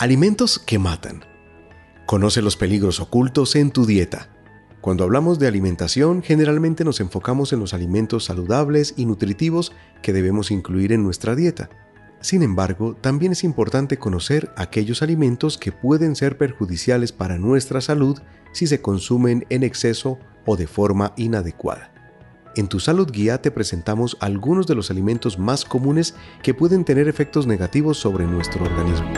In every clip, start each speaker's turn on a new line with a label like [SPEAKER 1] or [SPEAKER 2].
[SPEAKER 1] Alimentos que matan. Conoce los peligros ocultos en tu dieta. Cuando hablamos de alimentación, generalmente nos enfocamos en los alimentos saludables y nutritivos que debemos incluir en nuestra dieta. Sin embargo, también es importante conocer aquellos alimentos que pueden ser perjudiciales para nuestra salud si se consumen en exceso o de forma inadecuada. En tu salud guía te presentamos algunos de los alimentos más comunes que pueden tener efectos negativos sobre nuestro organismo.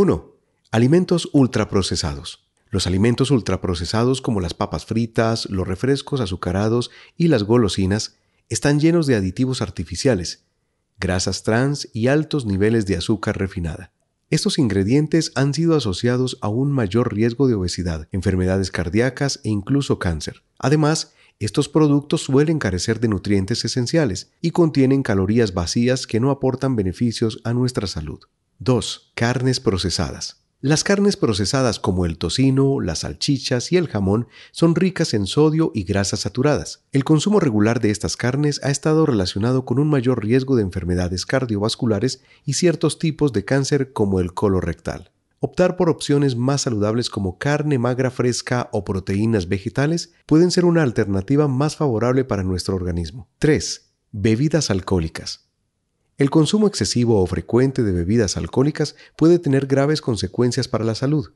[SPEAKER 1] 1. Alimentos ultraprocesados. Los alimentos ultraprocesados como las papas fritas, los refrescos azucarados y las golosinas están llenos de aditivos artificiales, grasas trans y altos niveles de azúcar refinada. Estos ingredientes han sido asociados a un mayor riesgo de obesidad, enfermedades cardíacas e incluso cáncer. Además, estos productos suelen carecer de nutrientes esenciales y contienen calorías vacías que no aportan beneficios a nuestra salud. 2. Carnes procesadas. Las carnes procesadas como el tocino, las salchichas y el jamón son ricas en sodio y grasas saturadas. El consumo regular de estas carnes ha estado relacionado con un mayor riesgo de enfermedades cardiovasculares y ciertos tipos de cáncer como el colorectal. Optar por opciones más saludables como carne magra fresca o proteínas vegetales pueden ser una alternativa más favorable para nuestro organismo. 3. Bebidas alcohólicas. El consumo excesivo o frecuente de bebidas alcohólicas puede tener graves consecuencias para la salud.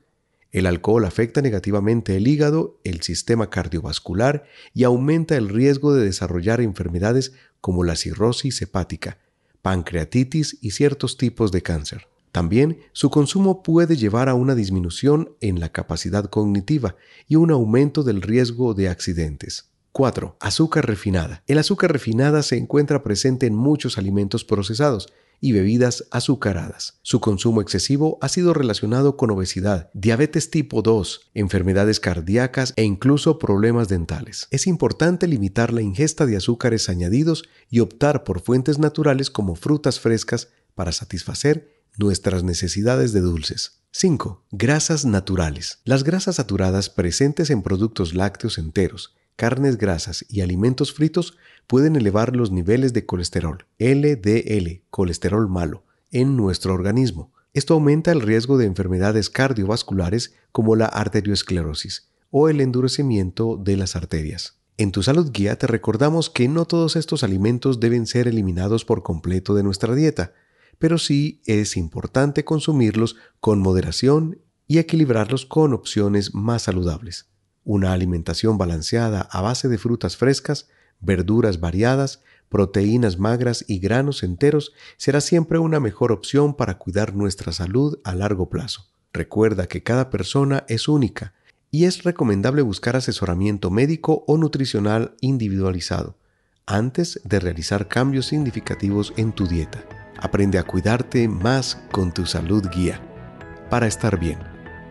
[SPEAKER 1] El alcohol afecta negativamente el hígado, el sistema cardiovascular y aumenta el riesgo de desarrollar enfermedades como la cirrosis hepática, pancreatitis y ciertos tipos de cáncer. También su consumo puede llevar a una disminución en la capacidad cognitiva y un aumento del riesgo de accidentes. 4. Azúcar refinada. El azúcar refinada se encuentra presente en muchos alimentos procesados y bebidas azucaradas. Su consumo excesivo ha sido relacionado con obesidad, diabetes tipo 2, enfermedades cardíacas e incluso problemas dentales. Es importante limitar la ingesta de azúcares añadidos y optar por fuentes naturales como frutas frescas para satisfacer nuestras necesidades de dulces. 5. Grasas naturales. Las grasas saturadas presentes en productos lácteos enteros carnes grasas y alimentos fritos pueden elevar los niveles de colesterol, LDL, colesterol malo, en nuestro organismo. Esto aumenta el riesgo de enfermedades cardiovasculares como la arteriosclerosis o el endurecimiento de las arterias. En tu salud guía te recordamos que no todos estos alimentos deben ser eliminados por completo de nuestra dieta, pero sí es importante consumirlos con moderación y equilibrarlos con opciones más saludables una alimentación balanceada a base de frutas frescas, verduras variadas, proteínas magras y granos enteros será siempre una mejor opción para cuidar nuestra salud a largo plazo. Recuerda que cada persona es única y es recomendable buscar asesoramiento médico o nutricional individualizado antes de realizar cambios significativos en tu dieta. Aprende a cuidarte más con tu salud guía para estar bien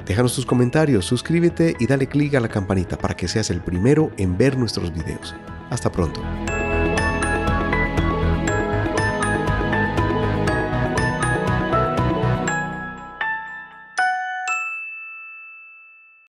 [SPEAKER 1] Déjanos tus comentarios, suscríbete y dale clic a la campanita para que seas el primero en ver nuestros videos. Hasta pronto.